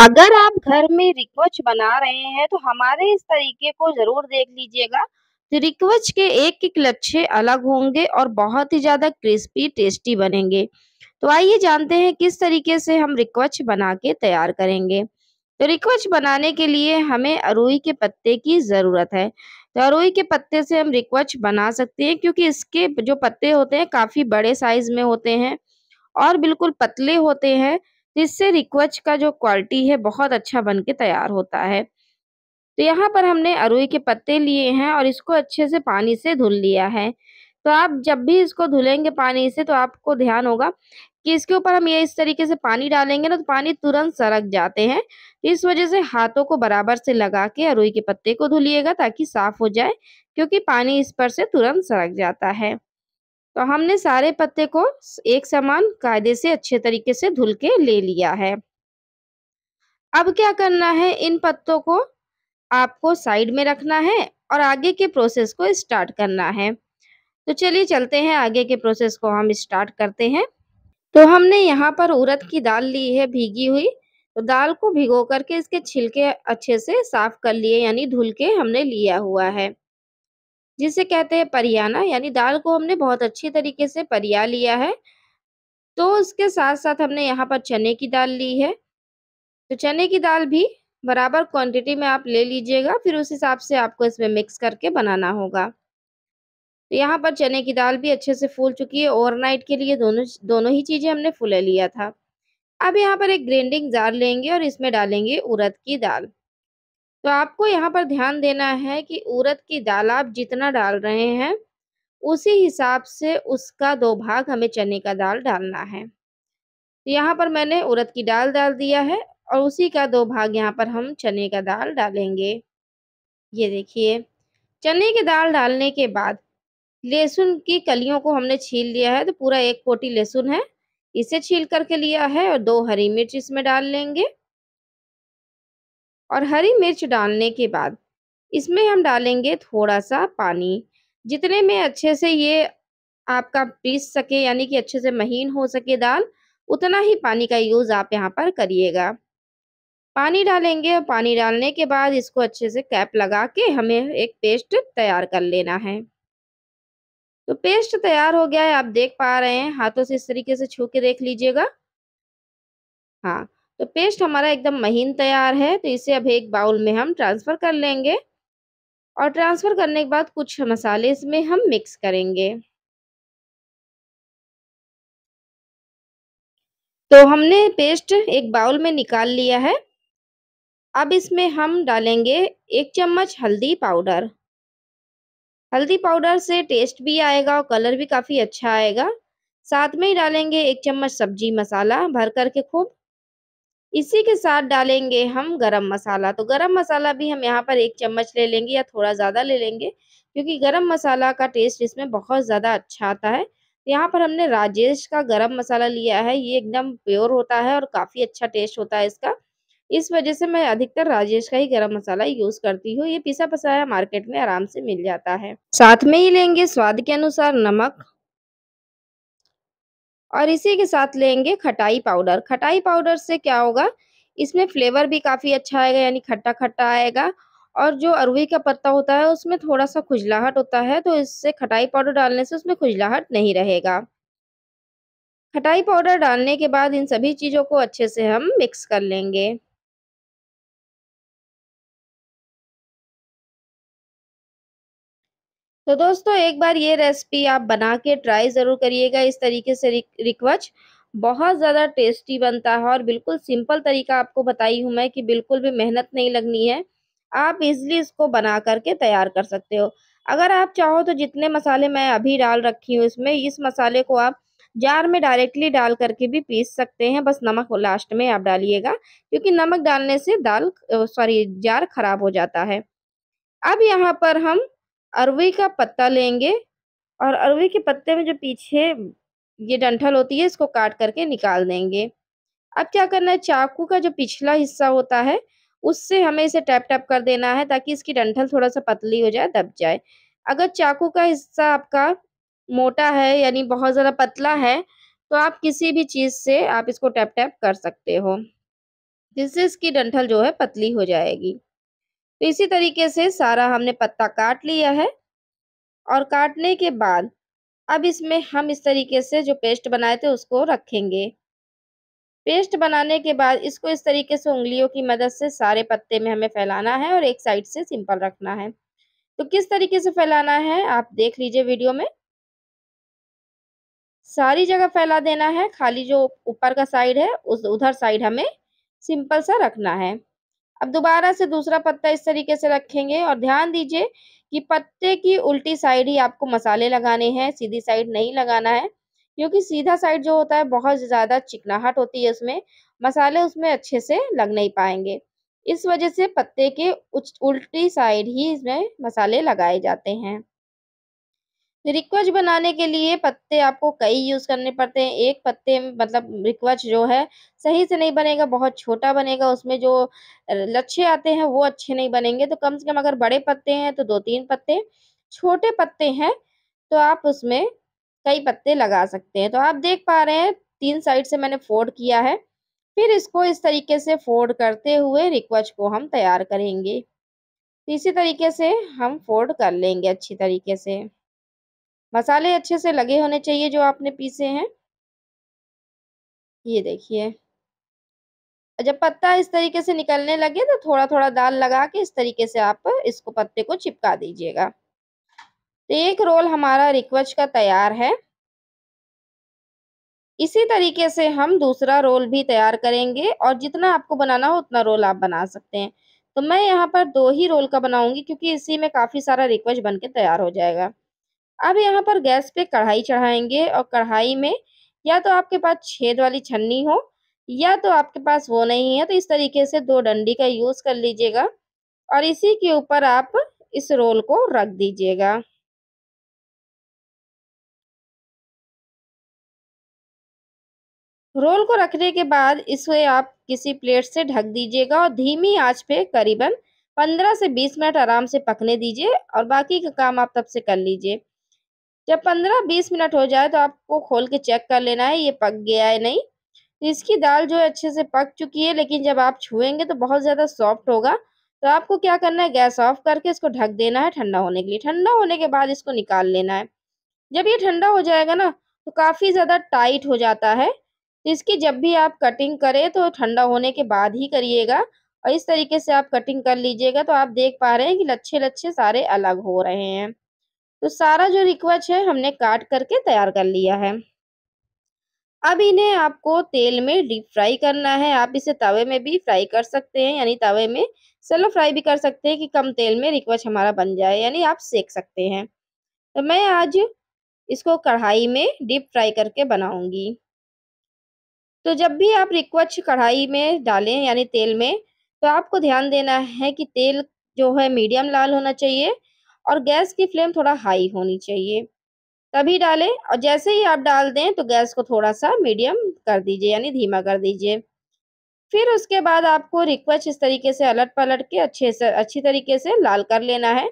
अगर आप घर में रिक्वच बना रहे हैं तो हमारे इस तरीके को जरूर देख लीजिएगा रिक्वच के एक एक लच्छे अलग होंगे और बहुत ही ज्यादा क्रिस्पी टेस्टी बनेंगे तो आइए जानते हैं किस तरीके से हम रिक्वच बना के तैयार करेंगे तो रिक्वच बनाने के लिए हमें अरुई के पत्ते की ज़रूरत है तो अरुई के पत्ते से हम रिक्वच बना सकते हैं क्योंकि इसके जो पत्ते होते हैं काफ़ी बड़े साइज में होते हैं और बिल्कुल पतले होते हैं जिससे रिक्वच का जो क्वालिटी है बहुत अच्छा बन के तैयार होता है तो यहाँ पर हमने अरुई के पत्ते लिए हैं और इसको अच्छे से पानी से धुल लिया है तो आप जब भी इसको धुलेंगे पानी से तो आपको ध्यान होगा कि इसके ऊपर हम ये इस तरीके से पानी डालेंगे ना तो पानी तुरंत सरक जाते हैं इस वजह से हाथों को बराबर से लगा के अरुई के पत्ते को धुलिएगा ताकि साफ हो जाए क्योंकि पानी इस पर से तुरंत सरक जाता है तो हमने सारे पत्ते को एक समान कायदे से अच्छे तरीके से धुल के ले लिया है अब क्या करना है इन पत्तों को आपको साइड में रखना है और आगे के प्रोसेस को स्टार्ट करना है तो चलिए चलते हैं आगे के प्रोसेस को हम स्टार्ट करते हैं तो हमने यहाँ पर उड़द की दाल ली है भीगी हुई तो दाल को भिगो करके इसके छिलके अच्छे से साफ कर लिए यानी धुल के हमने लिया हुआ है जिसे कहते हैं परियाना यानी दाल को हमने बहुत अच्छी तरीके से परिया लिया है तो उसके साथ साथ हमने यहाँ पर चने की दाल ली है तो चने की दाल भी बराबर क्वांटिटी में आप ले लीजिएगा फिर उस हिसाब से आपको इसमें मिक्स करके बनाना होगा तो यहाँ पर चने की दाल भी अच्छे से फूल चुकी है ओवरनाइट के लिए दोनों दोनों ही चीज़ें हमने फूले लिया था अब यहाँ पर एक ग्राइंडिंग जार लेंगे और इसमें डालेंगे उड़द की दाल तो आपको यहाँ पर ध्यान देना है कि उड़द की दाल आप जितना डाल रहे हैं उसी हिसाब से उसका दो भाग हमें चने का दाल डालना है तो यहाँ पर मैंने उड़द की दाल डाल दिया है और उसी का दो भाग यहाँ पर हम चने का दाल डालेंगे ये देखिए चने की दाल डालने के बाद लहसुन की कलियों को हमने छील लिया है तो पूरा एक पोटी लहसुन है इसे छील करके लिया है और दो हरी मिर्च इसमें डाल लेंगे और हरी मिर्च डालने के बाद इसमें हम डालेंगे थोड़ा सा पानी जितने में अच्छे से ये आपका पीस सके यानी कि अच्छे से महीन हो सके दाल उतना ही पानी का यूज़ आप यहाँ पर करिएगा पानी डालेंगे और पानी डालने के बाद इसको अच्छे से कैप लगा के हमें एक पेस्ट तैयार कर लेना है तो पेस्ट तैयार हो गया है आप देख पा रहे हैं हाथों से इस तरीके से छू के देख लीजिएगा हाँ तो पेस्ट हमारा एकदम महीन तैयार है तो इसे अब एक बाउल में हम ट्रांसफ़र कर लेंगे और ट्रांसफ़र करने के बाद कुछ मसाले इसमें हम मिक्स करेंगे तो हमने पेस्ट एक बाउल में निकाल लिया है अब इसमें हम डालेंगे एक चम्मच हल्दी पाउडर हल्दी पाउडर से टेस्ट भी आएगा और कलर भी काफ़ी अच्छा आएगा साथ में ही डालेंगे एक चम्मच सब्जी मसाला भर करके खूब इसी के साथ डालेंगे हम गरम मसाला तो गरम मसाला भी हम यहाँ पर एक चम्मच ले लेंगे या थोड़ा ज़्यादा ले लेंगे क्योंकि गरम मसाला का टेस्ट इसमें बहुत ज़्यादा अच्छा आता है तो यहाँ पर हमने राजेश का गरम मसाला लिया है ये एकदम प्योर होता है और काफ़ी अच्छा टेस्ट होता है इसका इस वजह से मैं अधिकतर राजेश का ही गरम मसाला यूज़ करती हूँ ये पिसा पसाया मार्केट में आराम से मिल जाता है साथ में ही लेंगे स्वाद के अनुसार नमक और इसी के साथ लेंगे खटाई पाउडर खटाई पाउडर से क्या होगा इसमें फ्लेवर भी काफ़ी अच्छा आएगा यानी खट्टा खट्टा आएगा और जो अरवी का पत्ता होता है उसमें थोड़ा सा खुजलाहट होता है तो इससे खटाई पाउडर डालने से उसमें खुजलाहट नहीं रहेगा खटाई पाउडर डालने के बाद इन सभी चीज़ों को अच्छे से हम मिक्स कर लेंगे तो दोस्तों एक बार ये रेसिपी आप बना के ट्राई ज़रूर करिएगा इस तरीके से रिकवच बहुत ज़्यादा टेस्टी बनता है और बिल्कुल सिंपल तरीका आपको बताई हूँ मैं कि बिल्कुल भी मेहनत नहीं लगनी है आप इजली इसको बना करके तैयार कर सकते हो अगर आप चाहो तो जितने मसाले मैं अभी डाल रखी हूँ इसमें इस मसाले को आप जार में डायरेक्टली डाल करके भी पीस सकते हैं बस नमक लास्ट में आप डालिएगा क्योंकि नमक डालने से दाल सॉरी जार खराब हो जाता है अब यहाँ पर हम अरवी का पत्ता लेंगे और अरवी के पत्ते में जो पीछे ये डंठल होती है इसको काट करके निकाल देंगे अब क्या करना है चाकू का जो पिछला हिस्सा होता है उससे हमें इसे टैप टैप कर देना है ताकि इसकी डंठल थोड़ा सा पतली हो जाए दब जाए अगर चाकू का हिस्सा आपका मोटा है यानी बहुत ज़्यादा पतला है तो आप किसी भी चीज़ से आप इसको टैप टैप कर सकते हो जिससे इसकी डंठल जो है पतली हो जाएगी तो इसी तरीके से सारा हमने पत्ता काट लिया है और काटने के बाद अब इसमें हम इस तरीके से जो पेस्ट बनाए थे उसको रखेंगे पेस्ट बनाने के बाद इसको इस तरीके से उंगलियों की मदद से सारे पत्ते में हमें फैलाना है और एक साइड से सिंपल रखना है तो किस तरीके से फैलाना है आप देख लीजिए वीडियो में सारी जगह फैला देना है खाली जो ऊपर का साइड है उस उधर साइड हमें सिंपल सा रखना है अब दोबारा से दूसरा पत्ता इस तरीके से रखेंगे और ध्यान दीजिए कि पत्ते की उल्टी साइड ही आपको मसाले लगाने हैं सीधी साइड नहीं लगाना है क्योंकि सीधा साइड जो होता है बहुत ज़्यादा चिकनाहट होती है उसमें मसाले उसमें अच्छे से लग नहीं पाएंगे इस वजह से पत्ते के उल्टी साइड ही इसमें मसाले लगाए जाते हैं रिक्वच बनाने के लिए पत्ते आपको कई यूज़ करने पड़ते हैं एक पत्ते मतलब रिक्वच जो है सही से नहीं बनेगा बहुत छोटा बनेगा उसमें जो लच्छे आते हैं वो अच्छे नहीं बनेंगे तो कम से कम अगर बड़े पत्ते हैं तो दो तीन पत्ते छोटे पत्ते हैं तो आप उसमें कई पत्ते लगा सकते हैं तो आप देख पा रहे हैं तीन साइड से मैंने फोल्ड किया है फिर इसको इस तरीके से फोल्ड करते हुए रिक्वच को हम तैयार करेंगे इसी तरीके से हम फोल्ड कर लेंगे अच्छी तरीके से मसाले अच्छे से लगे होने चाहिए जो आपने पीसे हैं ये देखिए जब पत्ता इस तरीके से निकलने लगे तो थोड़ा थोड़ा दाल लगा के इस तरीके से आप इसको पत्ते को चिपका दीजिएगा तो एक रोल हमारा रिक्वच का तैयार है इसी तरीके से हम दूसरा रोल भी तैयार करेंगे और जितना आपको बनाना हो उतना रोल आप बना सकते हैं तो मैं यहाँ पर दो ही रोल का बनाऊंगी क्योंकि इसी में काफ़ी सारा रिक्वच बन के तैयार हो जाएगा अब यहाँ पर गैस पे कढ़ाई चढ़ाएंगे और कढ़ाई में या तो आपके पास छेद वाली छन्नी हो या तो आपके पास वो नहीं है तो इस तरीके से दो डंडी का यूज़ कर लीजिएगा और इसी के ऊपर आप इस रोल को रख दीजिएगा रोल को रखने के बाद इसे आप किसी प्लेट से ढक दीजिएगा और धीमी आंच पे करीबन 15 से 20 मिनट आराम से पकने दीजिए और बाकी का काम आप तब से कर लीजिए जब पंद्रह बीस मिनट हो जाए तो आपको खोल के चेक कर लेना है ये पक गया है नहीं इसकी दाल जो है अच्छे से पक चुकी है लेकिन जब आप छुएंगे तो बहुत ज़्यादा सॉफ्ट होगा तो आपको क्या करना है गैस ऑफ करके इसको ढक देना है ठंडा होने के लिए ठंडा होने के बाद इसको निकाल लेना है जब ये ठंडा हो जाएगा ना तो काफ़ी ज़्यादा टाइट हो जाता है तो इसकी जब भी आप कटिंग करें तो ठंडा होने के बाद ही करिएगा और इस तरीके से आप कटिंग कर लीजिएगा तो आप देख पा रहे हैं कि लच्छे लच्छे सारे अलग हो रहे हैं तो सारा जो रिक्वच है हमने काट करके तैयार कर लिया है अब इन्हें आपको तेल में डीप फ्राई करना है आप इसे तवे में भी फ्राई कर सकते हैं यानी तवे में सेलो फ्राई भी कर सकते हैं कि कम तेल में रिक्वच हमारा बन जाए यानी आप सेक सकते हैं तो मैं आज इसको कढ़ाई में डीप फ्राई करके बनाऊंगी तो जब भी आप रिक्वच कढ़ाई में डालें यानी तेल में तो आपको ध्यान देना है कि तेल जो है मीडियम लाल होना चाहिए और गैस की फ्लेम थोड़ा हाई होनी चाहिए तभी डालें और जैसे ही आप डाल दें तो गैस को थोड़ा सा मीडियम कर दीजिए यानी धीमा कर दीजिए फिर उसके बाद आपको रिक्वेस्ट इस तरीके से अलट पलट के अच्छे से अच्छी तरीके से लाल कर लेना है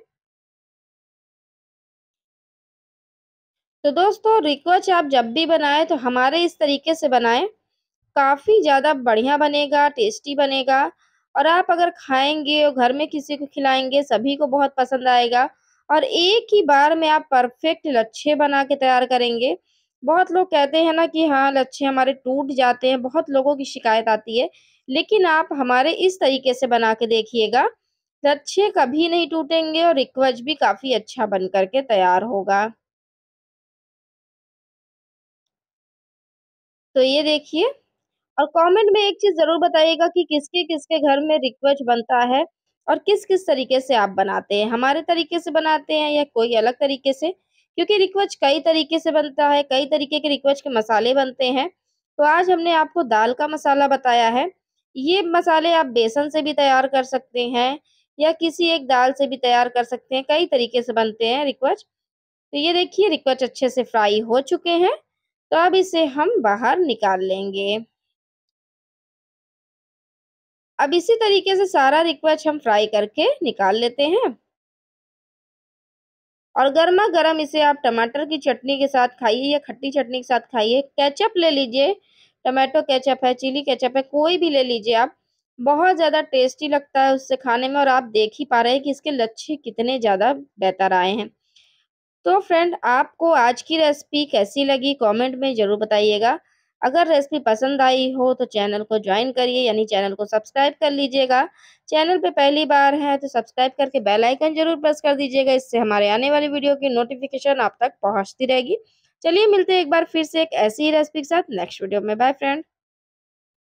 तो दोस्तों रिक्वेस्ट आप जब भी बनाए तो हमारे इस तरीके से बनाए काफ़ी ज़्यादा बढ़िया बनेगा टेस्टी बनेगा और आप अगर खाएंगे और घर में किसी को खिलाएंगे सभी को बहुत पसंद आएगा और एक ही बार में आप परफेक्ट लच्छे बना के तैयार करेंगे बहुत लोग कहते हैं ना कि हाँ लच्छे हमारे टूट जाते हैं बहुत लोगों की शिकायत आती है लेकिन आप हमारे इस तरीके से बना के देखिएगा लच्छे कभी नहीं टूटेंगे और रिक्वज भी काफ़ी अच्छा बन करके तैयार होगा तो ये देखिए और कमेंट में एक चीज़ ज़रूर बताइएगा कि किसके किसके घर में रिक्वज बनता है और किस किस तरीके से आप बनाते हैं हमारे तरीके से बनाते हैं या कोई अलग तरीके से क्योंकि रिक्वच कई तरीके से बनता है कई तरीके के रिक्वच के मसाले बनते हैं तो आज हमने आपको दाल का मसाला बताया है ये मसाले आप बेसन से भी तैयार कर सकते हैं या किसी एक दाल से भी तैयार कर सकते हैं कई तरीके से बनते हैं रिक्वच तो ये देखिए रिक्वच अच्छे से फ्राई हो चुके हैं तो अब इसे हम बाहर निकाल लेंगे अब इसी तरीके से सारा रिक्वेस्ट हम फ्राई करके निकाल लेते हैं और गर्मा गर्म इसे आप टमाटर की चटनी के साथ खाइए या खट्टी चटनी के साथ खाइए केचप ले लीजिए टमाटो केचप है चिली केचप है कोई भी ले लीजिए आप बहुत ज़्यादा टेस्टी लगता है उससे खाने में और आप देख ही पा रहे हैं कि इसके लच्छे कितने ज़्यादा बेहतर आए हैं तो फ्रेंड आपको आज की रेसिपी कैसी लगी कमेंट में ज़रूर बताइएगा अगर रेसिपी पसंद आई हो तो चैनल को ज्वाइन करिए यानी चैनल को सब्सक्राइब कर लीजिएगा चैनल पे पहली बार है तो सब्सक्राइब करके बेल आइकन जरूर प्रेस कर दीजिएगा इससे हमारे आने वाली वीडियो की नोटिफिकेशन आप तक पहुंचती रहेगी चलिए मिलते हैं एक बार फिर से एक ऐसी ही रेसिपी के साथ नेक्स्ट वीडियो में बाय फ्रेंड